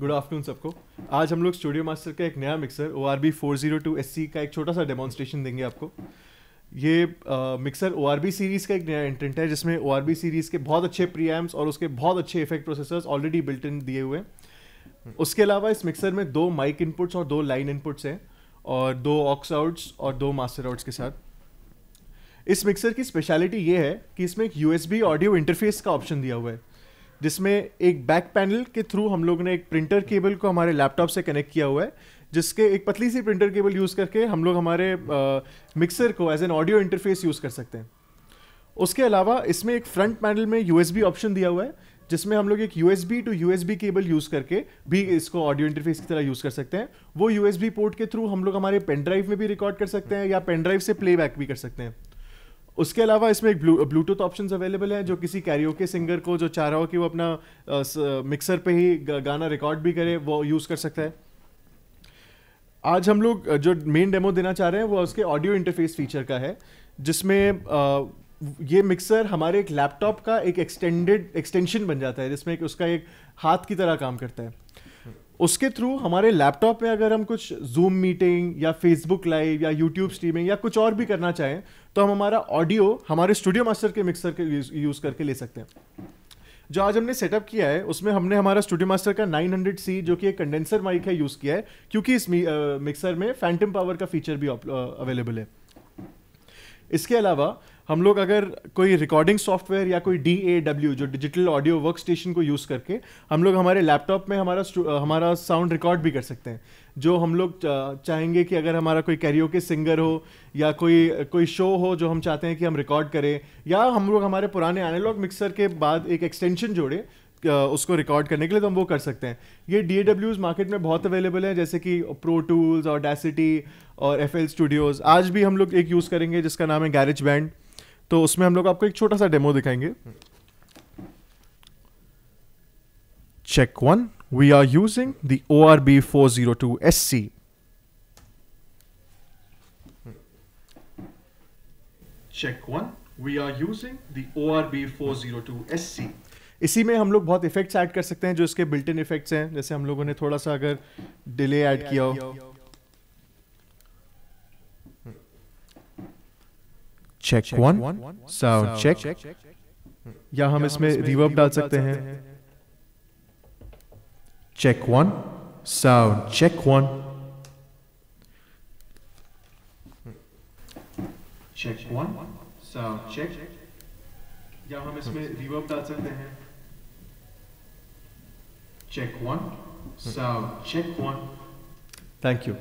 good afternoon सबको आज हम लोग स्टूडियो मास्टर का एक नया mixer O R B four zero two S C का एक छोटा सा डेमॉन्स्ट्रेशन देंगे आपको ये mixer O R B series का एक नया एंट्रेंट है जिसमें ओ आर बी सीरीज़ के बहुत अच्छे प्री एम्स और उसके बहुत अच्छे effect processors already built in दिए हुए हैं उसके अलावा इस मिक्सर में दो माइक इनपुट्स और दो लाइन इनपुट्स हैं और दो ऑक्स आउट्स और दो मास्टर आउट्स के साथ इस मिक्सर की स्पेशलिटी ये है कि इसमें एक यू ऑडियो इंटरफेस का ऑप्शन दिया हुआ है जिसमें एक बैक पैनल के थ्रू हम लोग ने एक प्रिंटर केबल को हमारे लैपटॉप से कनेक्ट किया हुआ है जिसके एक पतली सी प्रिंटर केबल यूज़ करके हम लोग हमारे मिक्सर को as an audio interface use कर सकते हैं उसके अलावा इसमें एक फ्रंट पैनल में यू ऑप्शन दिया हुआ है जिसमें हम लोग एक U to U cable use करके भी इसको ऑडियो इंटरफेस की तरह यूज़ कर सकते हैं वो यू पोर्ट के थ्रू हम लोग हमारे पेन ड्राइव में भी रिकॉर्ड कर सकते हैं या पेन ड्राइव से प्लेबैक भी कर सकते हैं उसके अलावा इसमें एक ब्लूटूथ ऑप्शंस अवेलेबल हैं जो किसी कैरियोके सिंगर को जो चाह रहा हो कि वो अपना मिक्सर पे ही गाना रिकॉर्ड भी करे वो यूज़ कर सकता है आज हम लोग जो मेन डेमो देना चाह रहे हैं वो उसके ऑडियो इंटरफेस फीचर का है जिसमें ये मिक्सर हमारे एक लैपटॉप का एक एक्सटेंडेड एक्सटेंशन बन जाता है जिसमें उसका एक हाथ की तरह काम करता है उसके थ्रू हमारे लैपटॉप में अगर हम कुछ जूम मीटिंग या फेसबुक लाइव या यूट्यूब स्ट्रीमिंग या कुछ और भी करना चाहें तो हम हमारा ऑडियो हमारे स्टूडियो मास्टर के मिक्सर के यूज़ करके ले सकते हैं जो आज हमने सेटअप किया है उसमें हमने हमारा स्टूडियो मास्टर का 900 सी जो कि एक कंडेंसर माइक है यूज़ किया है क्योंकि इस मिक्सर में फैंटम पावर का फीचर भी अवेलेबल है इसके अलावा हम लोग अगर कोई रिकॉर्डिंग सॉफ्टवेयर या कोई डी ए डब्ल्यू जो डिजिटल ऑडियो वर्क स्टेशन को यूज़ करके हम लोग हमारे लैपटॉप में हमारा हमारा साउंड रिकॉर्ड भी कर सकते हैं जो हम लोग चाहेंगे कि अगर हमारा कोई कैरियो के सिंगर हो या कोई कोई शो हो जो हम चाहते हैं कि हम रिकॉर्ड करें या हम लोग हमारे पुराने एनालॉग मिक्सर के बाद एक एक्सटेंशन जोड़े उसको रिकॉर्ड करने के लिए तो हम वो कर सकते हैं ये डी मार्केट में बहुत अवेलेबल है जैसे कि प्रो टूल्स और डेसिटी और एफ एल स्टूडियोज़ आज भी हम लोग एक यूज़ करेंगे जिसका नाम है गैरेज बैंड तो उसमें हम लोग आपको एक छोटा सा डेमो दिखाएंगे check one we are using B four zero two S check one we are using the O R B four zero two S C इसी में हम लोग बहुत इफेक्ट्स ऐड कर सकते हैं जो इसके बिल्ट इन इफेक्ट्स हैं जैसे हम लोगों ने थोड़ा सा अगर डिले ऐड किया हो चेक वन साउंड चेक या हम इसमें रिवर्ब डाल सकते हैं check one sound check one check one sound check या हम इसमें रिवर्ब डाल सकते हैं check one sound check one thank you